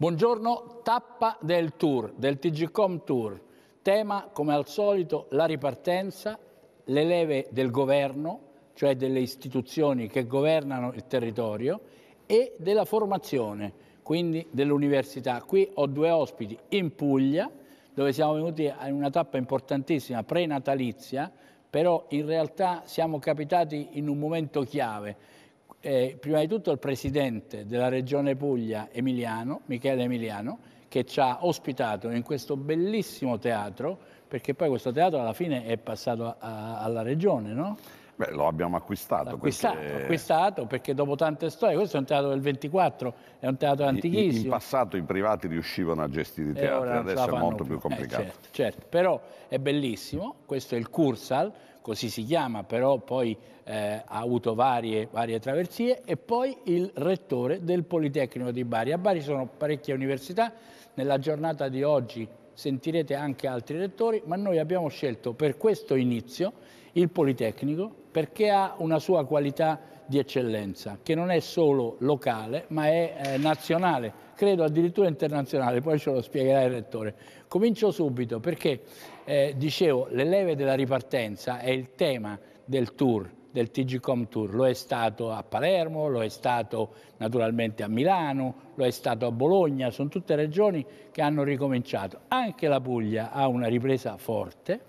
Buongiorno, tappa del tour, del TGCOM Tour. Tema, come al solito, la ripartenza, le leve del governo, cioè delle istituzioni che governano il territorio, e della formazione, quindi dell'università. Qui ho due ospiti in Puglia, dove siamo venuti a una tappa importantissima, prenatalizia, però in realtà siamo capitati in un momento chiave eh, prima di tutto il presidente della regione Puglia Emiliano, Michele Emiliano, che ci ha ospitato in questo bellissimo teatro, perché poi questo teatro alla fine è passato a, alla regione, no? Beh, lo abbiamo acquistato. Acquistato, perché... acquistato perché dopo tante storie, questo è un teatro del 24, è un teatro antichissimo. In, in passato i privati riuscivano a gestire i teatri, adesso è molto più, più eh, complicato. Eh, certo, certo, però è bellissimo, questo è il Cursal, così si chiama, però poi eh, ha avuto varie, varie, traversie, e poi il rettore del Politecnico di Bari. A Bari sono parecchie università, nella giornata di oggi sentirete anche altri rettori, ma noi abbiamo scelto per questo inizio il Politecnico perché ha una sua qualità di eccellenza, che non è solo locale, ma è eh, nazionale, credo addirittura internazionale, poi ce lo spiegherà il Rettore. Comincio subito perché eh, dicevo, le leve della ripartenza è il tema del tour, del TGCOM Tour. Lo è stato a Palermo, lo è stato naturalmente a Milano, lo è stato a Bologna, sono tutte regioni che hanno ricominciato. Anche la Puglia ha una ripresa forte,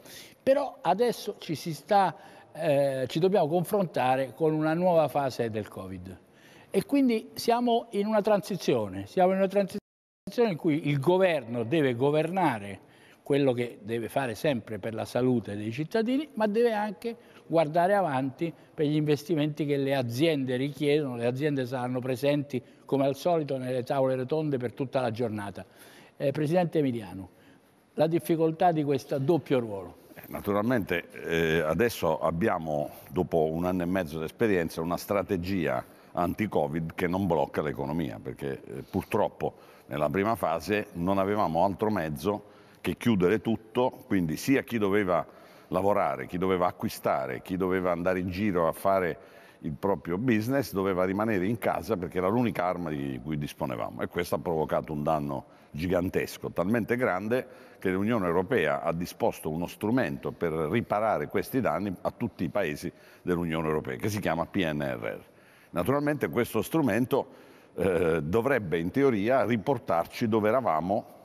però adesso ci, sta, eh, ci dobbiamo confrontare con una nuova fase del Covid. E quindi siamo in una transizione, siamo in una transizione in cui il governo deve governare quello che deve fare sempre per la salute dei cittadini, ma deve anche guardare avanti per gli investimenti che le aziende richiedono, le aziende saranno presenti come al solito nelle tavole rotonde per tutta la giornata. Eh, Presidente Emiliano, la difficoltà di questo doppio ruolo. Eh, naturalmente eh, adesso abbiamo, dopo un anno e mezzo di esperienza, una strategia anti-Covid che non blocca l'economia, perché eh, purtroppo nella prima fase non avevamo altro mezzo che chiudere tutto, quindi sia chi doveva lavorare, chi doveva acquistare, chi doveva andare in giro a fare il proprio business doveva rimanere in casa perché era l'unica arma di cui disponevamo e questo ha provocato un danno gigantesco, talmente grande che l'Unione Europea ha disposto uno strumento per riparare questi danni a tutti i paesi dell'Unione Europea che si chiama PNRR. Naturalmente questo strumento eh, dovrebbe in teoria riportarci dove eravamo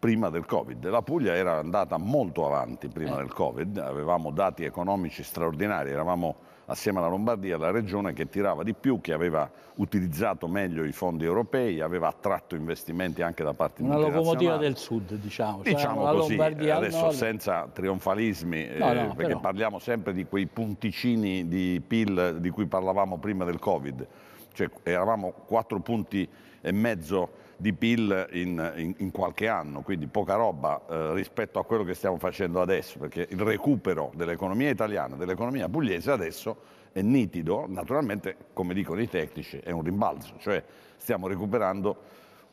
prima del Covid. La Puglia era andata molto avanti prima eh. del Covid, avevamo dati economici straordinari, eravamo assieme alla Lombardia la regione che tirava di più, che aveva utilizzato meglio i fondi europei, aveva attratto investimenti anche da parte una locomotiva del sud, diciamo. Cioè diciamo così, Lombardia adesso senza trionfalismi, no, eh, no, eh, perché però. parliamo sempre di quei punticini di PIL di cui parlavamo prima del Covid, cioè eravamo quattro punti e mezzo di PIL in, in, in, qualche anno, quindi poca roba eh, rispetto a quello che stiamo facendo adesso, perché il recupero dell'economia italiana, dell'economia pugliese adesso è nitido, naturalmente come dicono i tecnici è un rimbalzo, cioè stiamo recuperando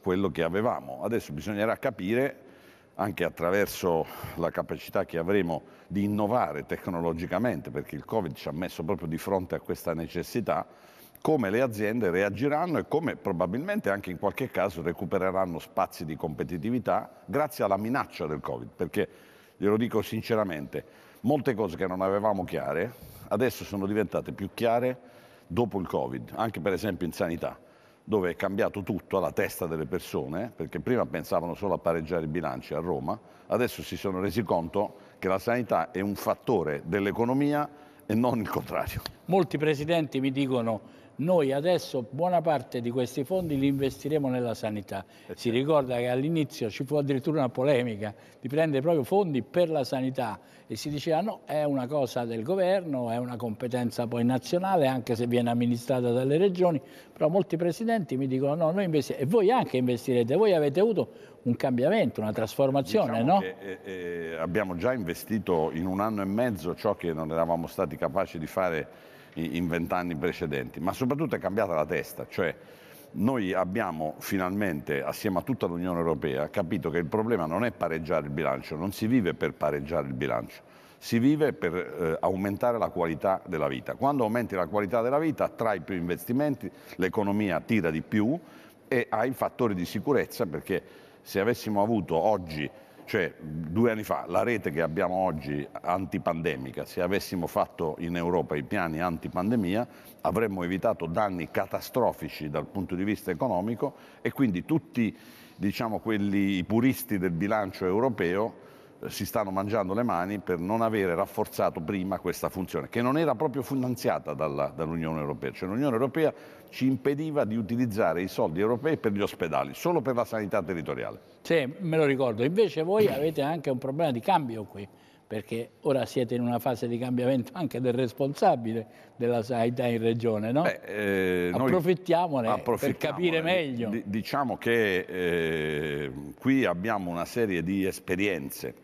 quello che avevamo. Adesso bisognerà capire anche attraverso la capacità che avremo di innovare tecnologicamente, perché il Covid ci ha messo proprio di fronte a questa necessità, come le aziende reagiranno e come probabilmente anche in qualche caso recupereranno spazi di competitività grazie alla minaccia del Covid, perché glielo dico sinceramente, molte cose che non avevamo chiare adesso sono diventate più chiare dopo il Covid, anche per esempio in sanità dove è cambiato tutto alla testa delle persone, perché prima pensavano solo a pareggiare i bilanci a Roma, adesso si sono resi conto che la sanità è un fattore dell'economia e non il contrario. Molti presidenti mi dicono noi adesso buona parte di questi fondi li investiremo nella sanità. Eh, si certo. ricorda che all'inizio ci fu addirittura una polemica di prendere proprio fondi per la sanità e si diceva no, è una cosa del governo, è una competenza poi nazionale, anche se viene amministrata dalle regioni, però molti presidenti mi dicono no, noi investiremo, e voi anche investirete, voi avete avuto un cambiamento, una trasformazione, diciamo no? Che, eh, eh, abbiamo già investito in un anno e mezzo ciò che non eravamo stati capaci di fare in vent'anni precedenti, ma soprattutto è cambiata la testa, cioè noi abbiamo finalmente, assieme a tutta l'Unione Europea, capito che il problema non è pareggiare il bilancio, non si vive per pareggiare il bilancio, si vive per eh, aumentare la qualità della vita. Quando aumenti la qualità della vita attrai più investimenti, l'economia tira di più e hai fattori di sicurezza perché se avessimo avuto oggi cioè, due anni fa, la rete che abbiamo oggi antipandemica, se avessimo fatto in Europa i piani antipandemia, avremmo evitato danni catastrofici dal punto di vista economico e quindi tutti diciamo, quelli, i puristi del bilancio europeo eh, si stanno mangiando le mani per non avere rafforzato prima questa funzione, che non era proprio finanziata dall'Unione Europea. Cioè l'Unione Europea ci impediva di utilizzare i soldi europei per gli ospedali, solo per la sanità territoriale. Sì, me lo ricordo. Invece voi avete anche un problema di cambio qui, perché ora siete in una fase di cambiamento anche del responsabile della sanità in regione, no? Beh, eh, approfittiamone, approfittiamone, per capire eh, meglio. diciamo che eh, qui abbiamo una serie di esperienze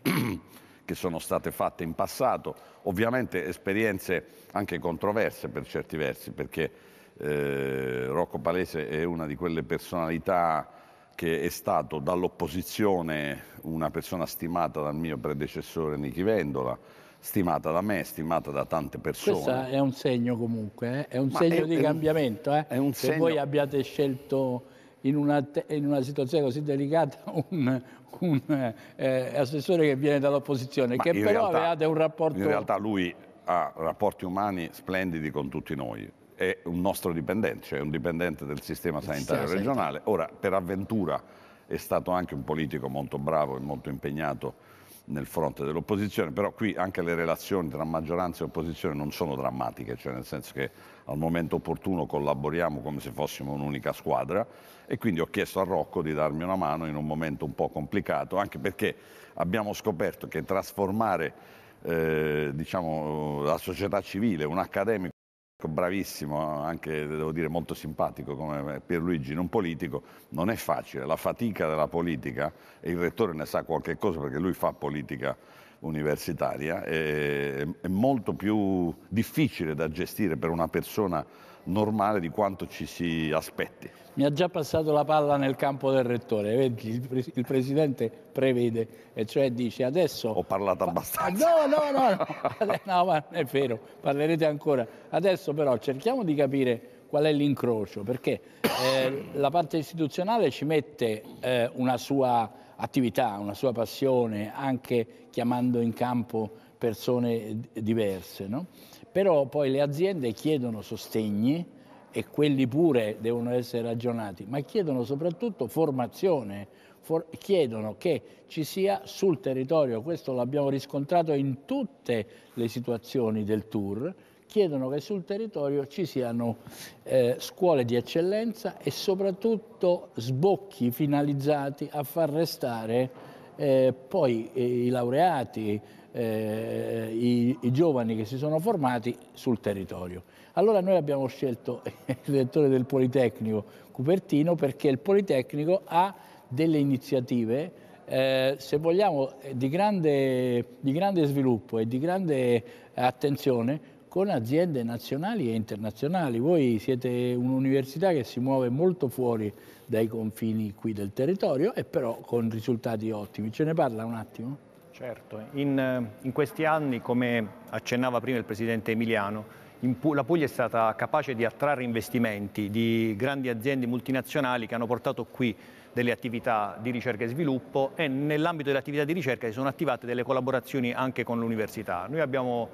che sono state fatte in passato, ovviamente esperienze anche controverse per certi versi, perché eh, Rocco Palese è una di quelle personalità che è stato dall'opposizione una persona stimata dal mio predecessore Nichi Vendola, stimata da me, stimata da tante persone. Questo è un segno comunque, eh? è un Ma segno è, di eh? è cambiamento. Un, eh? Se segno... voi abbiate scelto in una, in una, situazione così delicata un, un eh, eh, assessore che viene dall'opposizione, che però realtà, avevate un rapporto... In realtà lui ha rapporti umani splendidi con tutti noi è un nostro dipendente, cioè un dipendente del sistema sanitario regionale. Ora, per avventura è stato anche un politico molto bravo e molto impegnato nel fronte dell'opposizione, però qui anche le relazioni tra maggioranza e opposizione non sono drammatiche, cioè nel senso che al momento opportuno collaboriamo come se fossimo un'unica squadra e quindi ho chiesto a Rocco di darmi una mano in un momento un po' complicato, anche perché abbiamo scoperto che trasformare eh, diciamo, la società civile, un accademico bravissimo, anche devo dire molto simpatico come Pierluigi, non politico, non è facile. La fatica della politica, e il rettore ne sa qualche cosa perché lui fa politica universitaria, è, è molto più difficile da gestire per una persona normale di quanto ci si aspetti. Mi ha già passato la palla nel campo del rettore, vedi, il, presidente prevede, e cioè dice adesso... Ho parlato abbastanza. No, no, no, no, no ma è vero, parlerete ancora. Adesso però cerchiamo di capire qual è l'incrocio, perché eh, la parte istituzionale ci mette eh, una sua attività, una sua passione, anche chiamando in campo persone diverse, no? Però poi le aziende chiedono sostegni e quelli pure devono essere ragionati, ma chiedono soprattutto formazione, for chiedono che ci sia sul territorio, questo l'abbiamo riscontrato in tutte le situazioni del tour, chiedono che sul territorio ci siano eh, scuole di eccellenza e soprattutto sbocchi finalizzati a far restare eh, poi eh, i laureati, eh, i, i, giovani che si sono formati sul territorio. Allora noi abbiamo scelto il direttore del Politecnico Cupertino perché il Politecnico ha delle iniziative, eh, se vogliamo, di grande, di grande sviluppo e di grande attenzione con aziende nazionali e internazionali. Voi siete un'università che si muove molto fuori dai confini qui del territorio e però con risultati ottimi. Ce ne parla un attimo? Certo, in, eh, in questi anni, come accennava prima il Presidente Emiliano, la Puglia è stata capace di attrarre investimenti di grandi aziende multinazionali che hanno portato qui delle attività di ricerca e sviluppo e nell'ambito delle attività di ricerca si sono attivate delle collaborazioni anche con l'università. Noi abbiamo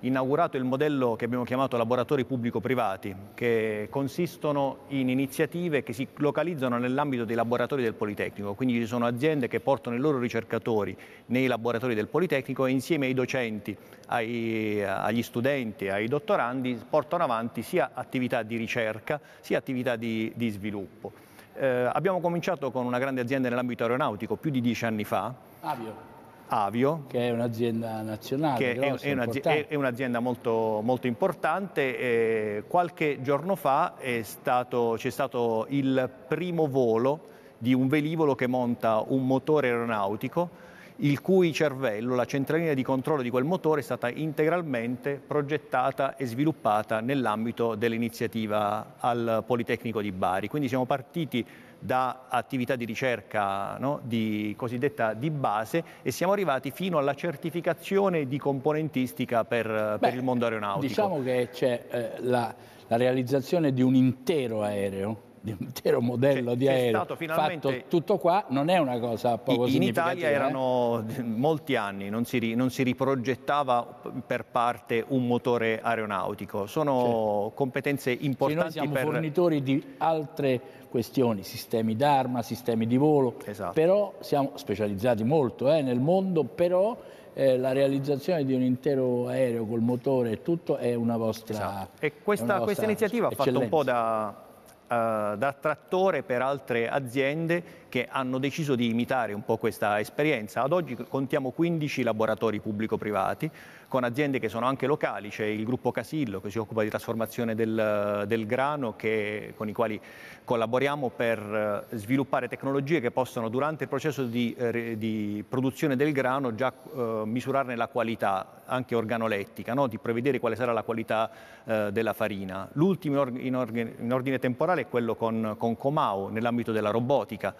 inaugurato il modello che abbiamo chiamato laboratori pubblico-privati, che consistono in iniziative che si localizzano nell'ambito dei laboratori del Politecnico, quindi ci sono aziende che portano i loro ricercatori nei laboratori del Politecnico e insieme ai docenti, ai, agli studenti, ai dottorandi portano avanti sia attività di ricerca sia attività di, di sviluppo. Eh, abbiamo cominciato con una grande azienda nell'ambito aeronautico più di dieci anni fa. Avio. Avio. Che è un'azienda nazionale. Che grossa, è, un'azienda, è un'azienda molto, molto, importante. Eh, qualche giorno fa stato, c'è stato il primo volo di un velivolo che monta un motore aeronautico il cui cervello, la centralina di controllo di quel motore è stata integralmente progettata e sviluppata nell'ambito dell'iniziativa al Politecnico di Bari. Quindi siamo partiti da attività di ricerca no? di, cosiddetta di base e siamo arrivati fino alla certificazione di componentistica per, Beh, per il mondo aeronautico. Diciamo che c'è eh, la, la realizzazione di un intero aereo di un intero modello che, di aereo fatto tutto qua non è una cosa poco in Italia eh. erano eh? molti anni non si, non si, riprogettava per parte un motore aeronautico sono sì. competenze importanti sì, noi siamo per... fornitori di altre questioni sistemi d'arma sistemi di volo esatto. però siamo specializzati molto eh, nel mondo però eh, la realizzazione di un intero aereo col motore e tutto è una vostra esatto. e questa, vostra questa iniziativa ha fatto un po' da eh, da trattore per altre aziende che hanno deciso di imitare un po' questa esperienza. Ad oggi contiamo 15 laboratori pubblico-privati con aziende che sono anche locali, c'è il gruppo Casillo che si occupa di trasformazione del, del grano che, con i quali collaboriamo per eh, sviluppare tecnologie che possono durante il processo di, eh, di produzione del grano già eh, misurarne la qualità anche organolettica, no? di prevedere quale sarà la qualità eh, della farina. L'ultimo in, in, ordine temporale è quello con, con Comau nell'ambito della robotica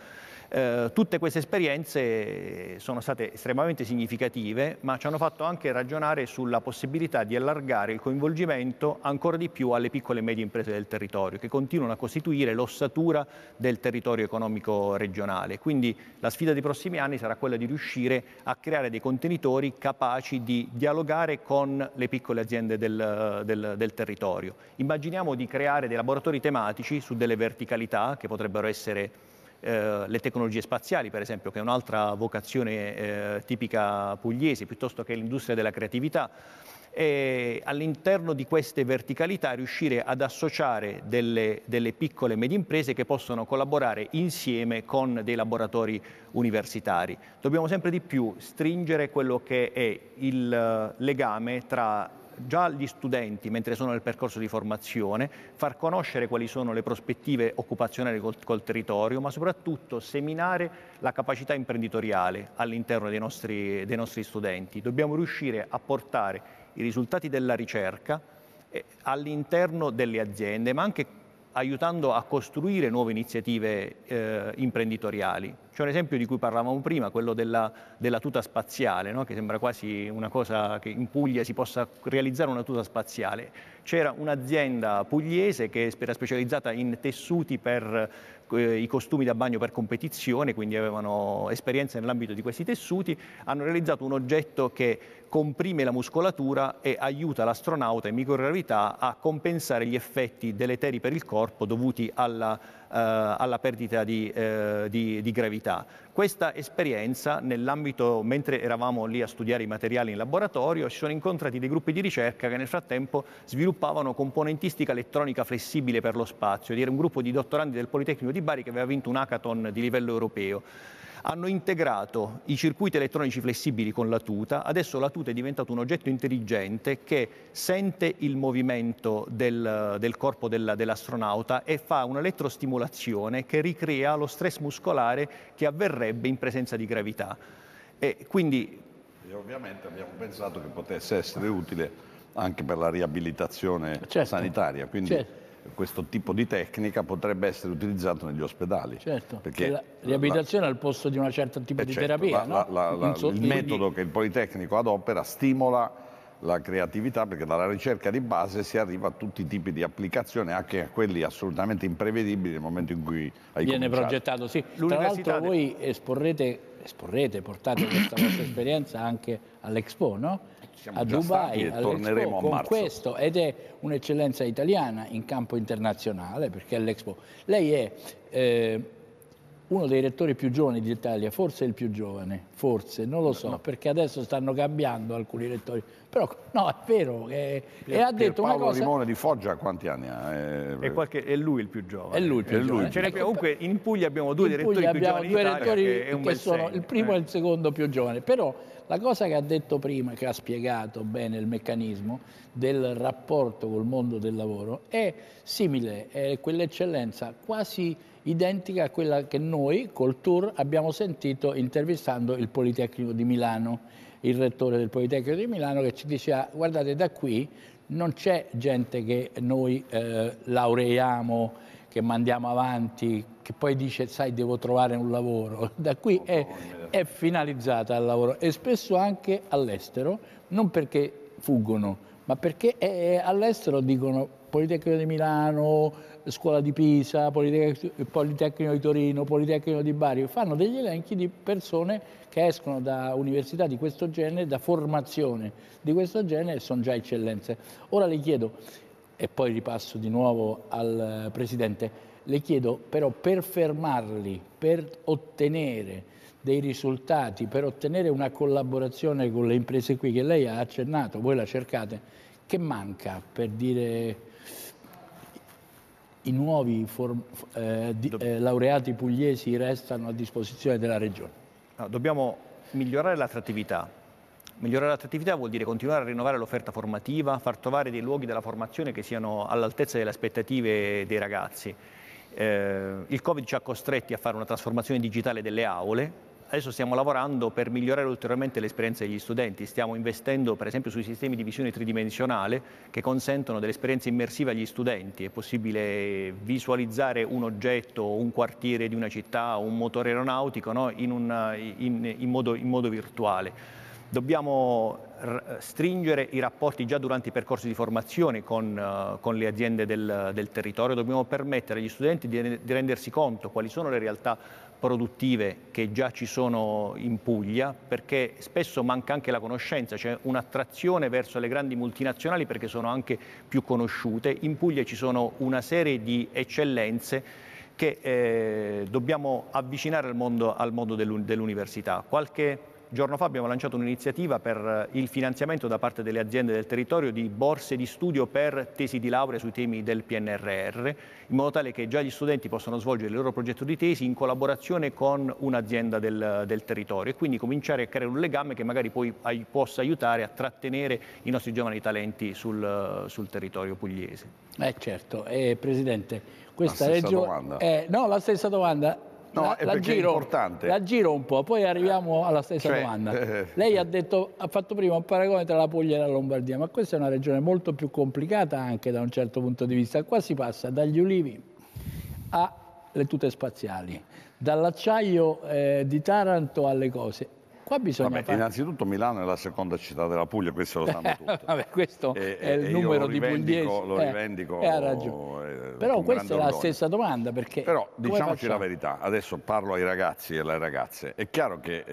eh, tutte queste esperienze sono state estremamente significative, ma ci hanno fatto anche ragionare sulla possibilità di allargare il coinvolgimento ancora di più alle piccole e medie imprese del territorio, che continuano a costituire l'ossatura del territorio economico regionale. Quindi la sfida dei prossimi anni sarà quella di riuscire a creare dei contenitori capaci di dialogare con le piccole aziende del, del, del territorio. Immaginiamo di creare dei laboratori tematici su delle verticalità che potrebbero essere eh, le tecnologie spaziali, per esempio, che è un'altra vocazione eh, tipica pugliese, piuttosto che l'industria della creatività. E all'interno di queste verticalità riuscire ad associare delle, delle piccole e medie imprese che possono collaborare insieme con dei laboratori universitari. Dobbiamo sempre di più stringere quello che è il eh, legame tra già gli studenti, mentre sono nel percorso di formazione, far conoscere quali sono le prospettive occupazionali col, col territorio, ma soprattutto seminare la capacità imprenditoriale all'interno dei nostri, dei nostri studenti. Dobbiamo riuscire a portare i risultati della ricerca eh, all'interno delle aziende, ma anche aiutando a costruire nuove iniziative eh, imprenditoriali. C'è un esempio di cui parlavamo prima, quello della, della tuta spaziale, no? che sembra quasi una cosa che in Puglia si possa realizzare una tuta spaziale. C'era un'azienda pugliese che era specializzata in tessuti per eh, i costumi da bagno per competizione, quindi avevano esperienza nell'ambito di questi tessuti, hanno realizzato un oggetto che comprime la muscolatura e aiuta l'astronauta in microgravità a compensare gli effetti deleteri per il corpo dovuti alla eh, alla perdita di, eh, di, di gravità. Questa esperienza nell'ambito, mentre eravamo lì a studiare i materiali in laboratorio, si sono incontrati dei gruppi di ricerca che nel frattempo sviluppavano componentistica elettronica flessibile per lo spazio, era un gruppo di dottorandi del Politecnico di Bari che aveva vinto un hackathon di livello europeo hanno integrato i circuiti elettronici flessibili con la tuta, adesso la tuta è diventata un oggetto intelligente che sente il movimento del, del corpo del, dell'astronauta e fa un'elettrostimolazione che ricrea lo stress muscolare che avverrebbe in presenza di gravità. E quindi... E ovviamente abbiamo pensato che potesse essere utile anche per la riabilitazione certo. sanitaria. Quindi... Certo questo tipo di tecnica potrebbe essere utilizzato negli ospedali. Certo, perché la riabilitazione la, al posto di un certo tipo eh, di certo, terapia. La, no? la, so, il quindi... metodo che il Politecnico adopera stimola la creatività perché dalla ricerca di base si arriva a tutti i tipi di applicazioni, anche a quelli assolutamente imprevedibili nel momento in cui hai Viene cominciato. progettato, sì. Tra l'altro voi esporrete, esporrete, portate questa vostra esperienza anche all'Expo, no? siamo a già Dubai, stati e torneremo a marzo. Questo, ed è un'eccellenza italiana in campo internazionale perché all'Expo. Lei è eh, uno dei rettori più giovani d'Italia, forse il più giovane, forse, non lo so, no. perché adesso stanno cambiando alcuni rettori. Però no, è vero. È, Pier, e ha detto Paolo una cosa... Rimone di Foggia quanti anni ha? È, eh, è, qualche, è lui il più giovane. È lui il più giovane. Cioè, comunque in Puglia abbiamo due in Puglia abbiamo due in che, che sono il primo eh. e il secondo più giovane, però la cosa che ha detto prima, che ha spiegato bene il meccanismo del rapporto col mondo del lavoro, è simile, è quell'eccellenza quasi identica a quella che noi col tour abbiamo sentito intervistando il Politecnico di Milano, il rettore del Politecnico di Milano che ci diceva ah, guardate da qui non c'è gente che noi eh, laureiamo che mandiamo avanti, che poi dice sai devo trovare un lavoro, da qui è, è finalizzata al lavoro e spesso anche all'estero, non perché fuggono, ma perché è, eh, eh, all'estero dicono Politecnico di Milano, Scuola di Pisa, Politecnico di Torino, Politecnico di Bari, fanno degli elenchi di persone che escono da università di questo genere, da formazione di questo genere e sono già eccellenze. Ora le chiedo, e poi ripasso di nuovo al eh, Presidente, le chiedo però per fermarli, per ottenere dei risultati, per ottenere una collaborazione con le imprese qui che lei ha accennato, voi la cercate, che manca per dire i nuovi eh, di, eh, laureati pugliesi restano a disposizione della Regione? No, dobbiamo migliorare l'attrattività Migliorare l'attrattività vuol dire continuare a rinnovare l'offerta formativa, far trovare dei luoghi della formazione che siano all'altezza delle aspettative dei ragazzi. Eh, il Covid ci ha costretti a fare una trasformazione digitale delle aule, Adesso stiamo lavorando per migliorare ulteriormente l'esperienza degli studenti, stiamo investendo per esempio sui sistemi di visione tridimensionale che consentono delle esperienze immersive agli studenti, è possibile visualizzare un oggetto, un quartiere di una città, un motore aeronautico no? in, una, in, in, modo, in modo virtuale. Dobbiamo stringere i rapporti già durante i percorsi di formazione con, eh, con le aziende del, del, territorio, dobbiamo permettere agli studenti di, di rendersi conto quali sono le realtà produttive che già ci sono in Puglia, perché spesso manca anche la conoscenza, c'è un'attrazione verso le grandi multinazionali perché sono anche più conosciute. In Puglia ci sono una serie di eccellenze che eh, dobbiamo avvicinare al mondo, mondo dell'università. Qualche giorno fa abbiamo lanciato un'iniziativa per eh, il finanziamento da parte delle aziende del territorio di borse di studio per tesi di laurea sui temi del PNRR, in modo tale che già gli studenti possano svolgere il loro progetto di tesi in collaborazione con un'azienda del, del, territorio e quindi cominciare a creare un legame che magari poi ai, possa aiutare a trattenere i nostri giovani talenti sul, sul territorio pugliese. Eh certo, eh, Presidente, questa la stessa legge... domanda. Eh, no, la stessa domanda No, la, la, giro, la, giro, un po', poi arriviamo eh, alla stessa cioè, domanda. Eh, eh Lei cioè. ha, detto, ha, fatto prima un paragone tra la Puglia e la Lombardia, ma questa è una regione molto più complicata anche da un certo punto di vista. Qua si passa dagli ulivi alle tute spaziali, dall'acciaio eh, di Taranto alle cose. Qua bisogna Vabbè, fare... Innanzitutto Milano è la seconda città della Puglia, questo lo sanno tutti. Vabbè, questo e, è il numero di pugliesi. Lo eh, rivendico, eh, ha ragione. Però questa è la stessa domanda perché... Però diciamoci la verità, adesso parlo ai ragazzi e alle ragazze, è chiaro che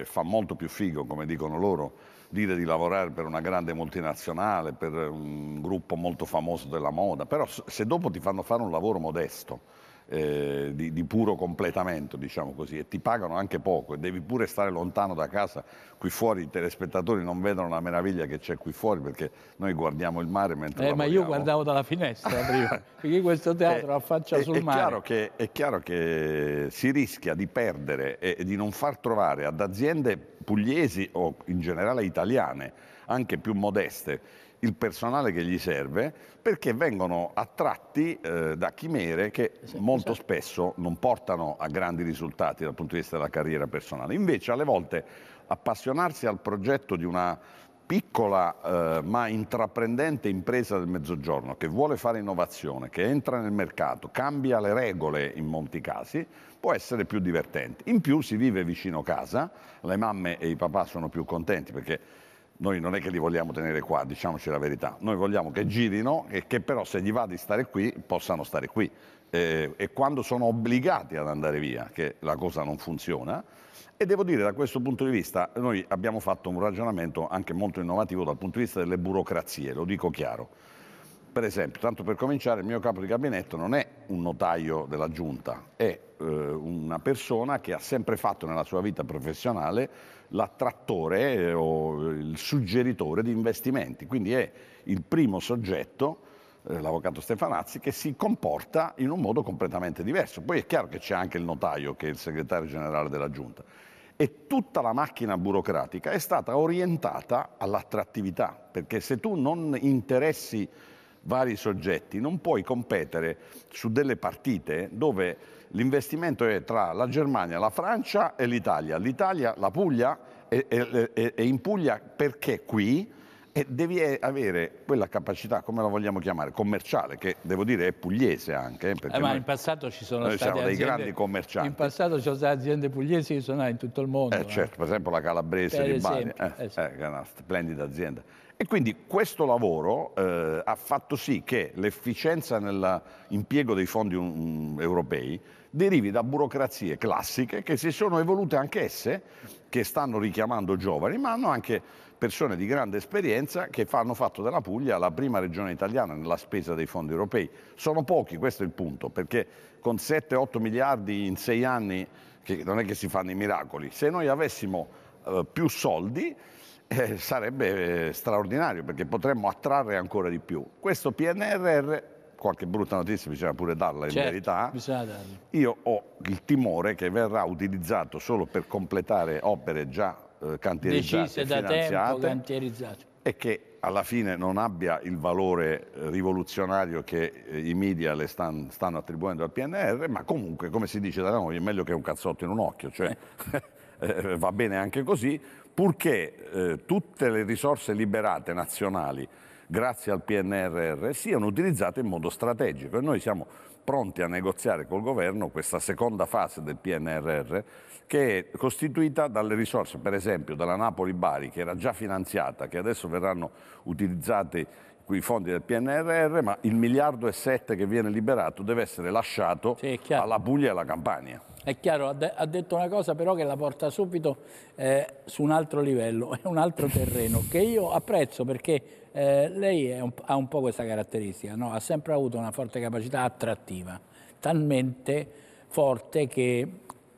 eh, fa molto più figo, come dicono loro, dire di lavorare per una grande multinazionale, per un gruppo molto famoso della moda, però se dopo ti fanno fare un lavoro modesto, eh, di, di, puro completamento, diciamo così, e ti pagano anche poco e devi pure stare lontano da casa. Qui fuori i telespettatori non vedono la meraviglia che c'è qui fuori perché noi guardiamo il mare mentre... Eh, ma io guardavo dalla finestra prima, perché questo teatro è, eh, affaccia è, eh, sul è mare. Chiaro che, è chiaro che si rischia di perdere e, e di non far trovare ad aziende pugliesi o in generale italiane, anche più modeste, il personale che gli serve perché vengono attratti eh, da chimere che sì, molto sì. Esatto. spesso non portano a grandi risultati dal punto di vista della carriera personale. Invece alle volte appassionarsi al progetto di una piccola eh, ma intraprendente impresa del Mezzogiorno che vuole fare innovazione, che entra nel mercato, cambia le regole in molti casi, può essere più divertente. In più si vive vicino casa, le mamme e i papà sono più contenti perché noi non è che li vogliamo tenere qua, diciamoci la verità, noi vogliamo che girino e che però se gli va di stare qui possano stare qui. Eh, e quando sono obbligati ad andare via, che la cosa non funziona, e devo dire, da questo punto di vista, noi abbiamo fatto un ragionamento anche molto innovativo dal punto di vista delle burocrazie, lo dico chiaro. Per esempio, tanto per cominciare, il mio capo di gabinetto non è un notaio della giunta, è eh, una persona che ha sempre fatto nella sua vita professionale l'attrattore eh, o il suggeritore di investimenti, quindi è il primo soggetto eh, l'avvocato Stefanazzi, che si comporta in un modo completamente diverso. Poi è chiaro che c'è anche il notaio, che è il segretario generale della Giunta. E tutta la macchina burocratica è stata orientata all'attrattività, perché se tu non interessi vari soggetti, non puoi competere su delle partite dove l'investimento è tra la Germania, la Francia e l'Italia. L'Italia, la Puglia e in Puglia perché qui e devi avere quella capacità, come la vogliamo chiamare, commerciale, che devo dire è pugliese anche. Eh, eh ma in passato ci sono state aziende, dei grandi commercianti. In passato ci sono state aziende pugliesi che sono in tutto il mondo. Eh, eh. certo, per esempio la Calabrese per di Bari, esempio, eh, esempio. Eh, è una splendida azienda. E quindi questo lavoro eh, ha fatto sì che l'efficienza nell'impiego dei fondi um, europei derivi da burocrazie classiche che si sono evolute anch'esse, che stanno richiamando giovani, ma hanno anche persone di grande esperienza che hanno fatto della Puglia la prima regione italiana nella spesa dei fondi europei. Sono pochi, questo è il punto, perché con 7-8 miliardi in 6 anni non è che si fanno i miracoli. Se noi avessimo eh, più soldi eh, sarebbe eh, straordinario perché potremmo attrarre ancora di più. Questo PNRR, qualche brutta notizia bisogna pure darla in certo, verità, io ho il timore che verrà utilizzato solo per completare opere già eh, cantierizzate, Decise da tempo, cantierizzate. e che alla fine non abbia il valore eh, rivoluzionario che eh, i media le stan, stanno attribuendo al PNR, ma comunque, come si dice da noi, è meglio che un cazzotto in un occhio, cioè eh. va bene anche così, purché eh, tutte le risorse liberate nazionali grazie al PNRR siano utilizzate in modo strategico e noi siamo pronti a negoziare col governo questa seconda fase del PNRR che è costituita dalle risorse, per esempio dalla Napoli-Bari che era già finanziata, che adesso verranno utilizzati i fondi del PNRR, ma il miliardo e sette che viene liberato deve essere lasciato sì, alla Puglia e alla Campania è chiaro, ha, de ha, detto una cosa però che la porta subito eh, su un altro livello, è un altro terreno che io apprezzo perché eh, lei un ha un po' questa caratteristica, no? ha sempre avuto una forte capacità attrattiva, talmente forte che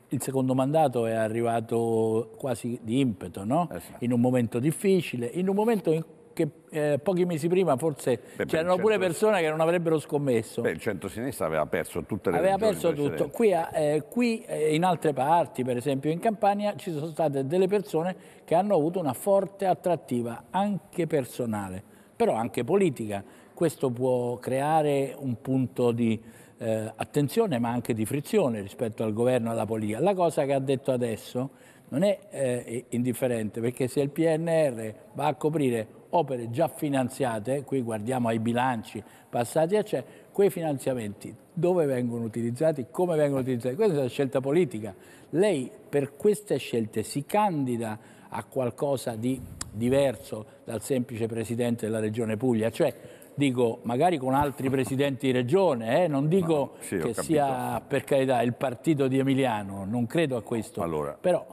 il secondo mandato è arrivato quasi di impeto, no? eh in un momento difficile, in un momento in che eh, pochi mesi prima forse c'erano pure persone che non avrebbero scommesso. Beh, il centro-sinistra aveva perso tutte le Aveva perso tutto. Qui, eh, eh, qui eh, in altre parti, per esempio in Campania, ci sono state delle persone che hanno avuto una forte attrattiva, anche personale, però anche politica. Questo può creare un punto di eh, attenzione, ma anche di frizione rispetto al governo e alla politica. La cosa che ha detto adesso non è eh, indifferente, perché se il PNR va a coprire opere già finanziate, qui guardiamo ai bilanci passati, eccetera, quei finanziamenti dove vengono utilizzati, come vengono utilizzati. Questa è una scelta politica. Lei per queste scelte si candida a qualcosa di diverso dal semplice presidente della Regione Puglia, cioè dico magari con altri presidenti di regione, eh? non dico no, sì, che sia per carità il partito di Emiliano, non credo a questo. Allora, Però...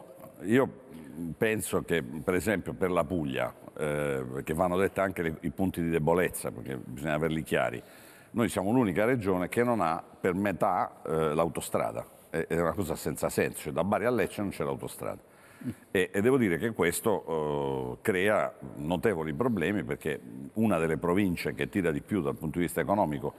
io penso che per esempio per la Puglia eh, perché vanno dette anche le, i punti di debolezza, perché bisogna averli chiari. Noi siamo l'unica regione che non ha per metà eh, l'autostrada, è, è, una cosa senza senso, cioè, da Bari a Lecce non c'è l'autostrada. E, e, devo dire che questo eh, crea notevoli problemi perché una delle province che tira di più dal punto di vista economico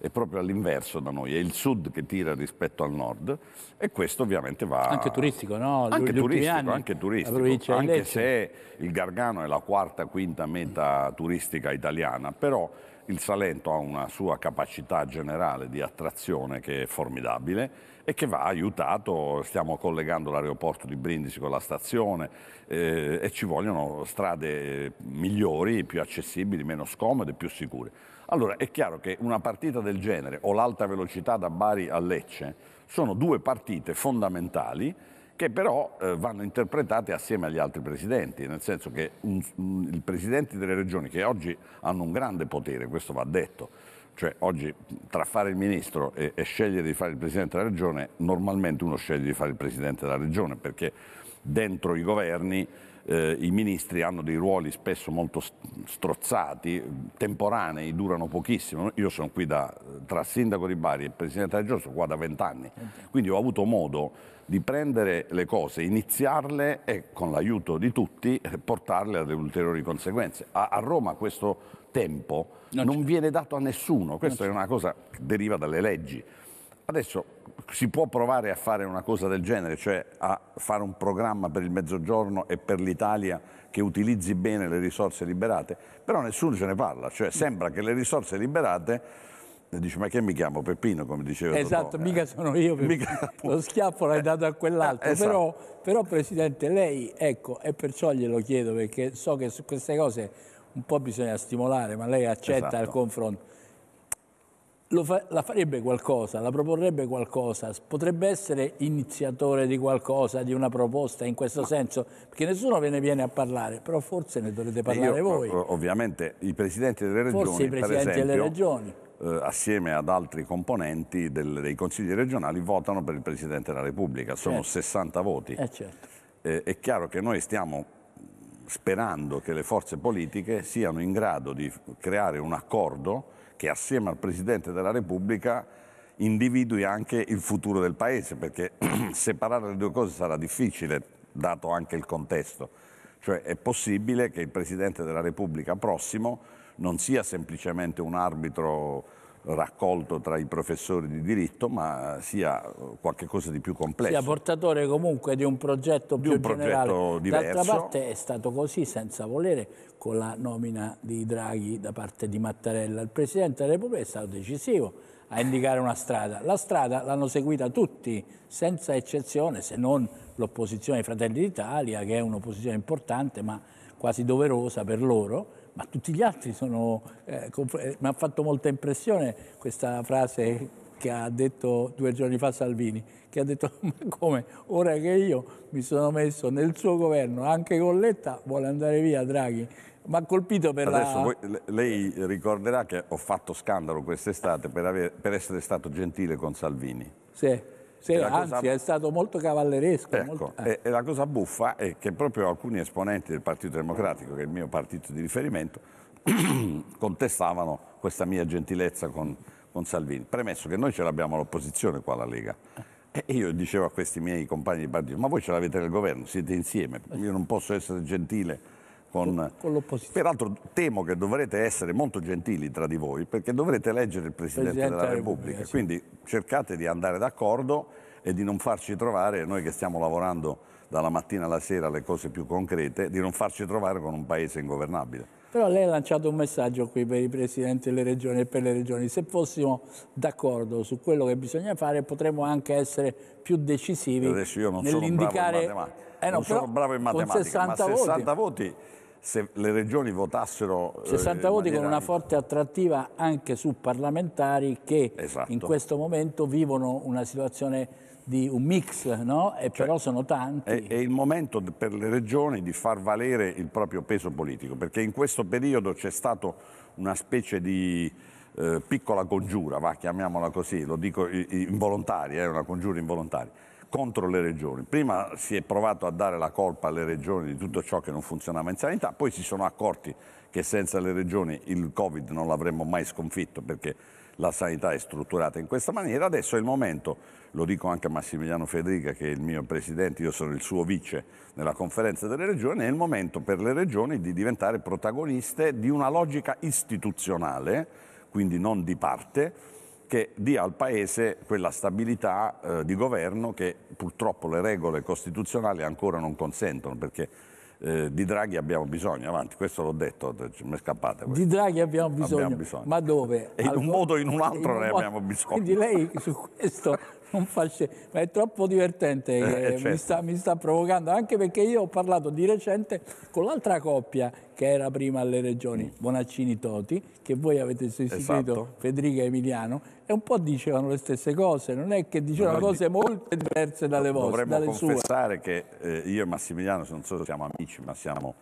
è proprio all'inverso da noi, è il sud che tira rispetto al nord e questo ovviamente va... Anche turistico, no? anche, turistico anni, anche turistico, anche se il Gargano è la quarta, quinta meta turistica italiana, però il Salento ha una sua capacità generale di attrazione che è formidabile e che va aiutato, stiamo collegando l'aeroporto di Brindisi con la stazione eh, e ci vogliono strade eh, migliori, più accessibili, meno scomode, più sicure. Allora, è chiaro che una partita del genere o l'alta velocità da Bari a Lecce sono due partite fondamentali che però eh, vanno interpretate assieme agli altri presidenti, nel senso che un, un, i presidenti delle regioni che oggi hanno un grande potere, questo va detto, cioè oggi tra fare il ministro e, e, scegliere di fare il presidente della regione, normalmente uno sceglie di fare il presidente della regione perché dentro i governi eh, i ministri hanno dei ruoli spesso molto strozzati, temporanei, durano pochissimo. Io sono qui da, tra sindaco di Bari e presidente della Regione, sono qua da vent'anni, quindi ho avuto modo di prendere le cose, iniziarle e con l'aiuto di tutti eh, portarle alle ulteriori conseguenze. A, a Roma questo tempo non, non viene dato a nessuno, questa è una cosa che deriva dalle leggi. Adesso si può provare a fare una cosa del genere, cioè a fare un programma per il Mezzogiorno e per l'Italia che utilizzi bene le risorse liberate, però nessuno ce ne parla, cioè sembra che le risorse liberate eh, Dice, ma che mi chiamo Peppino, come diceva Esatto, Totò. mica eh, sono io, mica... lo schiaffo l'hai dato a quell'altro. Eh, esatto. però, però, Presidente, lei, ecco, e perciò glielo chiedo, perché so che su queste cose un po' bisogna stimolare, ma lei accetta esatto. il confronto fa, la farebbe qualcosa, la proporrebbe qualcosa, potrebbe essere iniziatore di qualcosa, di una proposta in questo senso, perché nessuno ve ne viene a parlare, però forse ne dovrete parlare io, voi. Ovviamente i presidenti delle regioni, forse i presidenti esempio, delle regioni. Eh, assieme ad altri componenti del, dei consigli regionali votano per il Presidente della Repubblica, sono certo. 60 voti. Eh, certo. eh, è chiaro che noi stiamo sperando che le forze politiche siano in grado di creare un accordo che assieme al Presidente della Repubblica individui anche il futuro del Paese, perché separare le due cose sarà difficile, dato anche il contesto. Cioè è possibile che il Presidente della Repubblica prossimo non sia semplicemente un arbitro raccolto tra i professori di diritto, ma sia qualcosa di più complesso. Sia portatore comunque di un progetto di più un generale. progetto diverso. D'altra parte è stato così senza volere con la nomina di Draghi da parte di Mattarella. Il Presidente della Repubblica è stato decisivo a indicare una strada. La strada l'hanno seguita tutti, senza eccezione, se non l'opposizione ai Fratelli d'Italia, che è un'opposizione importante ma quasi doverosa per loro, ma tutti gli altri sono... Eh, eh, mi ha fatto molta impressione questa frase che ha detto due giorni fa Salvini, che ha detto ma come ora che io mi sono messo nel suo governo, anche con Letta vuole andare via Draghi. Mi ha colpito per Adesso la... voi, lei ricorderà che ho fatto scandalo quest'estate per, aver, per essere stato gentile con Salvini. Sì sì, anzi, cosa... è stato molto cavalleresco. Ecco, molto... Eh. E, la cosa buffa è che proprio alcuni esponenti del Partito Democratico, che è il mio partito di riferimento, contestavano questa mia gentilezza con, con Salvini. Premesso che noi ce l'abbiamo l'opposizione qua alla Lega. E io dicevo a questi miei compagni di partito, ma voi ce l'avete nel governo, siete insieme, io non posso essere gentile con, con l'opposizione. Peraltro temo che dovrete essere molto gentili tra di voi perché dovrete eleggere il Presidente, Presidente della Repubblica, sì. quindi cercate di andare d'accordo e di non farci trovare, noi che stiamo lavorando dalla mattina alla sera alle cose più concrete, di non farci trovare con un paese ingovernabile. Però lei ha lanciato un messaggio qui per i presidenti delle regioni e per le regioni. Se fossimo d'accordo su quello che bisogna fare, potremmo anche essere più decisivi nell'indicare eh no, non sono bravo in matematica, 60 ma 60 voti. voti. se le regioni votassero... 60 eh, voti con una forte attrattiva anche su parlamentari che esatto. in questo momento vivono una situazione di un mix, no? E cioè, però sono tanti. È, è, il momento per le regioni di far valere il proprio peso politico, perché in questo periodo c'è stata una specie di eh, piccola congiura, va, chiamiamola così, lo dico involontaria, è eh, una congiura involontaria contro le regioni. Prima si è provato a dare la colpa alle regioni di tutto ciò che non funzionava in sanità, poi si sono accorti che senza le regioni il Covid non l'avremmo mai sconfitto perché la sanità è strutturata in questa maniera. Adesso è il momento, lo dico anche a Massimiliano Federica che è il mio presidente, io sono il suo vice nella conferenza delle regioni, è il momento per le regioni di diventare protagoniste di una logica istituzionale, quindi non di parte, che dia al Paese quella stabilità eh, di governo che purtroppo le regole costituzionali ancora non consentono, perché eh, di Draghi abbiamo bisogno, avanti, questo l'ho detto, mi è scappata. Questo. Di Draghi abbiamo bisogno, abbiamo bisogno. ma dove? E in un modo o in un altro in ne modo... abbiamo bisogno. Quindi lei su questo non fa ma è troppo divertente, eh, eh, eh certo. mi, sta, mi sta provocando, anche perché io ho parlato di recente con l'altra coppia che era prima alle regioni mm. Bonaccini Toti, che voi avete sostituito esatto. Federica Emiliano, e un po' dicevano le stesse cose, non è che dicevano Dovrebbe... cose molto diverse dalle vostre. Dovremmo dalle confessare sue. che eh, io e Massimiliano, non so se siamo amici, ma siamo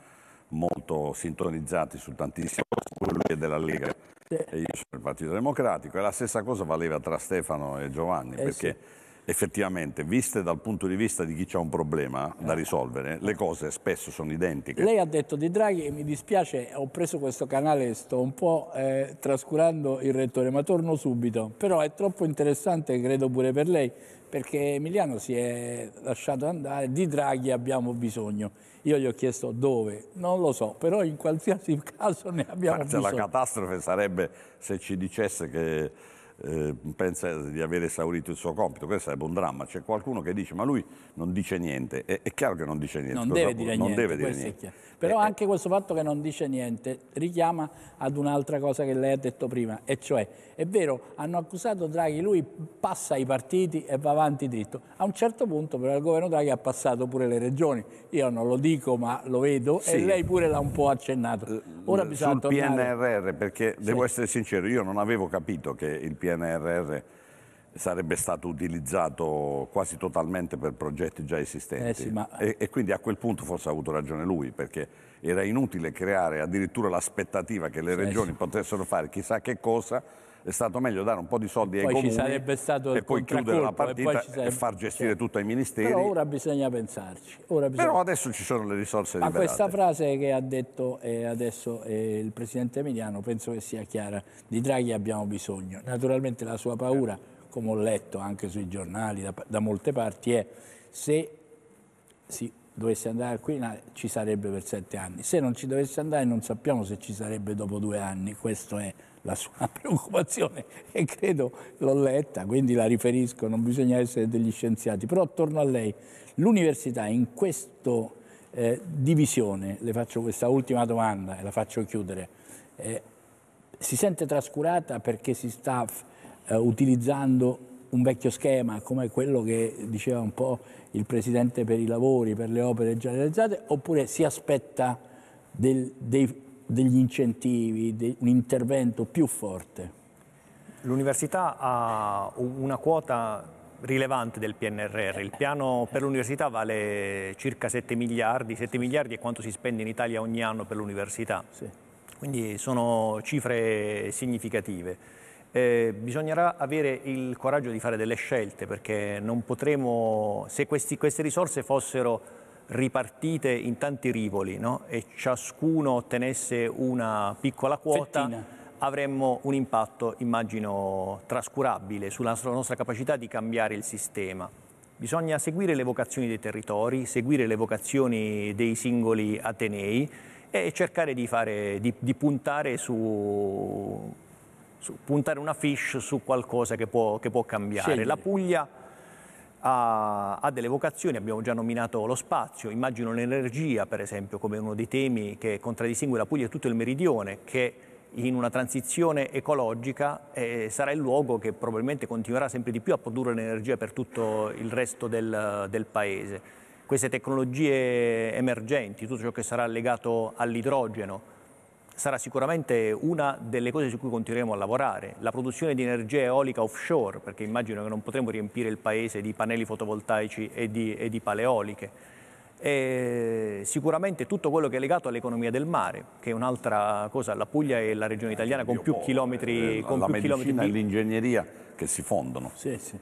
molto sintonizzati su tantissime cose, lui è della Lega sì. e io sono del Partito Democratico, e la stessa cosa valeva tra Stefano e Giovanni, eh perché... Sì effettivamente, viste dal punto di vista di chi ha un problema da eh. risolvere, le cose spesso sono identiche. Lei ha detto di Draghi e mi dispiace, ho preso questo canale, e sto un po' eh, trascurando il rettore, ma torno subito. Però è troppo interessante, credo pure per lei, perché Emiliano si è lasciato andare, di Draghi abbiamo bisogno. Io gli ho chiesto dove, non lo so, però in qualsiasi caso ne abbiamo Grazie cioè, bisogno. La catastrofe sarebbe se ci dicesse che eh, pensa di aver esaurito il suo compito, questo sarebbe un dramma. C'è qualcuno che dice ma lui non dice niente, è, è chiaro che non dice niente. Non deve dire non niente, deve dire niente. Però eh, eh, anche questo fatto che non dice niente richiama ad un'altra cosa che lei ha detto prima, e cioè è vero, hanno accusato Draghi, lui passa i partiti e va avanti dritto. A un certo punto però il governo Draghi ha passato pure le regioni, io non lo dico ma lo vedo sì. e lei pure l'ha un po' accennato. Ora bisogna Sul tornare... PNRR, perché sì. devo essere sincero, io non avevo capito che il PNRR PNRR sarebbe stato utilizzato quasi totalmente per progetti già esistenti. Eh sì, ma... e, e, quindi a quel punto forse ha avuto ragione lui, perché era inutile creare addirittura l'aspettativa che le eh regioni sì. potessero fare chissà che cosa è stato meglio dare un po' di soldi poi ai comuni sarebbe stato e poi chiudere la partita e, sarebbe... e far gestire certo. tutto ai ministeri. Però ora bisogna pensarci. Ora bisogna... Però adesso ci sono le risorse liberate. Ma questa frase che ha detto eh, adesso eh, il Presidente Emiliano penso che sia chiara. Di Draghi abbiamo bisogno. Naturalmente la sua paura, come ho letto anche sui giornali da, da molte parti, è se si dovesse andare qui ci sarebbe per sette anni. Se non ci dovesse andare non sappiamo se ci sarebbe dopo due anni. Questo è la sua preoccupazione e credo l'ho letta, quindi la riferisco, non bisogna essere degli scienziati. Però torno a lei, l'università in questa eh, divisione, le faccio questa ultima domanda e la faccio chiudere, eh, si sente trascurata perché si sta eh, utilizzando un vecchio schema come quello che diceva un po' il Presidente per i lavori, per le opere già realizzate, oppure si aspetta del, dei degli incentivi, de, un intervento più forte. L'università ha una quota rilevante del PNRR. Il piano per l'università vale circa 7 miliardi, 7 miliardi è quanto si spende in Italia ogni anno per l'università. Sì. Quindi sono cifre significative. Eh, bisognerà avere il coraggio di fare delle scelte perché non potremo, se questi, queste risorse fossero ripartite in tanti rivoli no? e ciascuno ottenesse una piccola quota, Fettina. avremmo un impatto, immagino, trascurabile sulla nostra capacità di cambiare il sistema. Bisogna seguire le vocazioni dei territori, seguire le vocazioni dei singoli atenei e cercare di, fare, di, di puntare su, su, puntare una fish su qualcosa che può, che può cambiare. Scegliere. La Puglia ha, ha, delle vocazioni, abbiamo già nominato lo spazio, immagino l'energia per esempio come uno dei temi che contraddistingue la Puglia e tutto il meridione che in una transizione ecologica eh, sarà il luogo che probabilmente continuerà sempre di più a produrre l'energia per tutto il resto del, del paese. Queste tecnologie emergenti, tutto ciò che sarà legato all'idrogeno, sarà sicuramente una delle cose su cui continueremo a lavorare. La produzione di energia eolica offshore, perché immagino che non potremo riempire il paese di pannelli fotovoltaici e di, e di paleoliche. E sicuramente tutto quello che è legato all'economia del mare, che è un'altra cosa, la Puglia è la regione eh, italiana con più chilometri. Eh, con la più medicina chilometri... e l'ingegneria che si fondono. Sì, sì.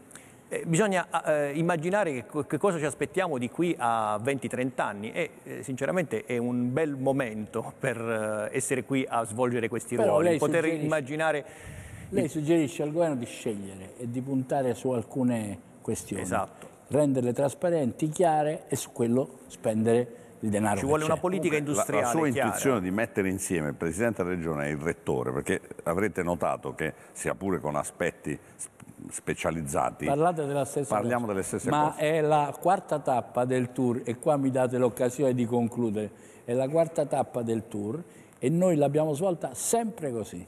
Eh, bisogna ah, eh, immaginare che, che, cosa ci aspettiamo di qui a 20-30 anni e eh, sinceramente è un bel momento per eh, essere qui a svolgere questi Però ruoli, poter immaginare... Lei suggerisce al governo di scegliere e di puntare su alcune questioni, esatto. renderle trasparenti, chiare e su quello spendere il denaro. Ci vuole una politica industriale. La, la sua chiara. intuizione di mettere insieme il Presidente della Regione e il Rettore, perché avrete notato che sia pure con aspetti specializzati. Parlate della stessa Parliamo cosa. delle stesse Ma cose. Ma è la quarta tappa del tour e qua mi date l'occasione di concludere. È la quarta tappa del tour e noi l'abbiamo svolta sempre così.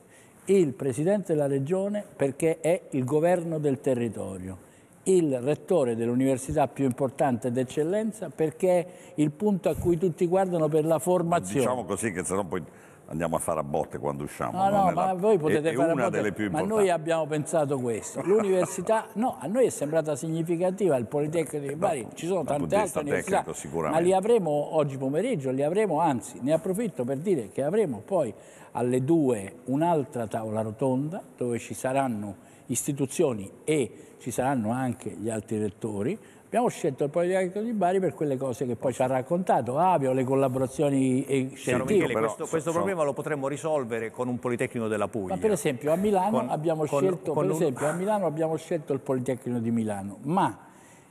Il Presidente della Regione perché è il governo del territorio il rettore dell'università più importante d'eccellenza perché è il punto a cui tutti guardano per la formazione. Diciamo così che se poi andiamo a fare a botte quando usciamo. No, no, ma la... voi potete è, fare è una botte, delle più importanti. Ma noi abbiamo pensato questo. L'università, no, a noi è sembrata significativa, il Politecnico di Bari, ci sono tante altre università, tecnico, ma li avremo oggi pomeriggio, li avremo, anzi, ne approfitto per dire che avremo poi alle 2 un'altra tavola rotonda dove ci saranno istituzioni e ci saranno anche gli altri rettori, Abbiamo scelto il Politecnico di Bari per quelle cose che poi ci ha raccontato Avio, le collaborazioni eh, scientifiche. Però, questo, questo so, problema so. lo potremmo risolvere con un Politecnico della Puglia. Ma per esempio a Milano, con, abbiamo, con, scelto, con esempio, un... a Milano abbiamo scelto il Politecnico di Milano, ma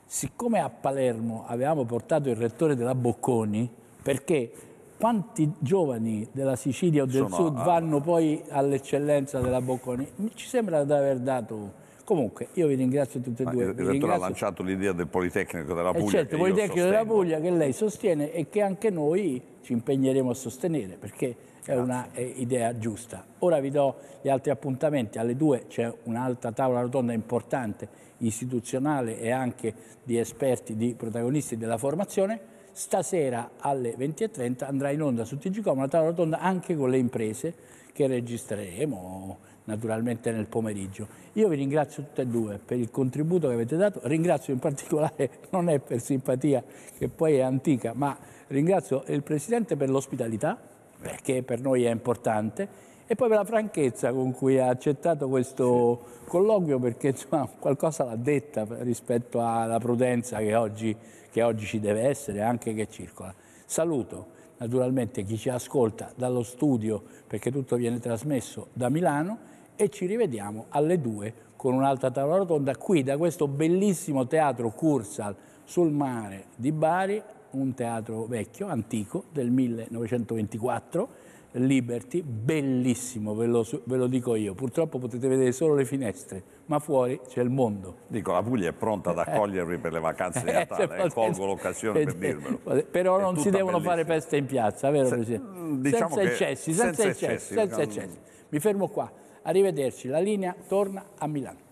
siccome a Palermo avevamo portato il rettore della Bocconi, perché quanti giovani della Sicilia o del Sono, Sud ah. vanno poi all'eccellenza della Bocconi? ci sembra di aver dato Comunque, io vi ringrazio tutte e due. Il direttore ha lanciato l'idea del Politecnico della eh, Puglia. Eh certo, il Politecnico della Puglia che lei sostiene e che anche noi ci impegneremo a sostenere, perché è un'idea eh, giusta. Ora vi do gli altri appuntamenti. Alle 2 c'è un'altra tavola rotonda importante, istituzionale e anche di esperti, di protagonisti della formazione. Stasera alle 20.30 andrà in onda su TGCOM una tavola rotonda anche con le imprese che registreremo naturalmente nel pomeriggio. Io vi ringrazio tutte e due per il contributo che avete dato, ringrazio in particolare, non è per simpatia che poi è antica, ma ringrazio il Presidente per l'ospitalità, perché per noi è importante, e poi per la franchezza con cui ha accettato questo sì. colloquio, perché insomma, qualcosa l'ha detta rispetto alla prudenza che oggi, che oggi ci deve essere, anche che circola. Saluto naturalmente chi ci ascolta dallo studio, perché tutto viene trasmesso da Milano e ci rivediamo alle 2 con un'altra tavola rotonda qui da questo bellissimo teatro Cursal sul mare di Bari, un teatro vecchio, antico, del 1924, Liberty, bellissimo, ve lo, ve lo, dico io. Purtroppo potete vedere solo le finestre, ma fuori c'è il mondo. Dico, la Puglia è pronta ad accogliervi per le vacanze di eh, Natale, eh, colgo l'occasione per dirvelo. Però è non si devono bellissima. fare feste in piazza, vero Se, Presidente? Diciamo senza, eccessi, senza, senza eccessi, eccessi, senza eccessi. Mi fermo qua. Arrivederci, la linea torna a Milano.